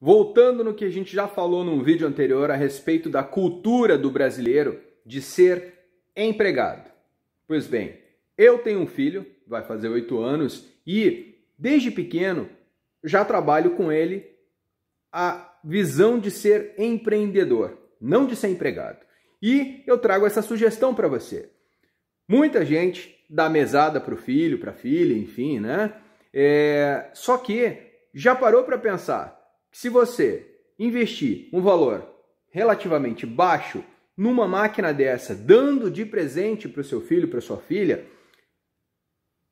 Voltando no que a gente já falou num vídeo anterior a respeito da cultura do brasileiro de ser empregado. Pois bem, eu tenho um filho, vai fazer oito anos, e desde pequeno já trabalho com ele a visão de ser empreendedor, não de ser empregado. E eu trago essa sugestão para você. Muita gente dá mesada para o filho, para a filha, enfim, né? É... Só que já parou para pensar se você investir um valor relativamente baixo numa máquina dessa, dando de presente para o seu filho, para sua filha,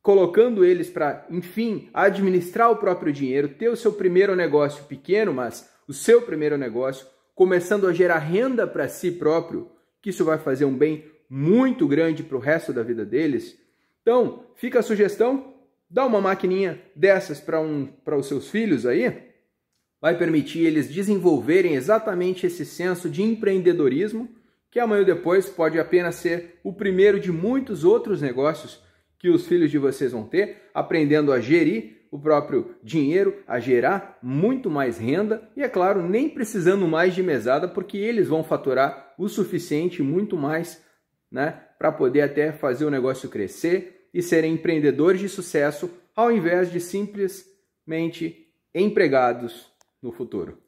colocando eles para, enfim, administrar o próprio dinheiro, ter o seu primeiro negócio pequeno, mas o seu primeiro negócio, começando a gerar renda para si próprio, que isso vai fazer um bem muito grande para o resto da vida deles. Então, fica a sugestão, dá uma maquininha dessas para um, para os seus filhos aí, vai permitir eles desenvolverem exatamente esse senso de empreendedorismo, que amanhã ou depois pode apenas ser o primeiro de muitos outros negócios que os filhos de vocês vão ter, aprendendo a gerir o próprio dinheiro, a gerar muito mais renda e, é claro, nem precisando mais de mesada, porque eles vão faturar o suficiente, muito mais, né, para poder até fazer o negócio crescer e serem empreendedores de sucesso, ao invés de simplesmente empregados no futuro.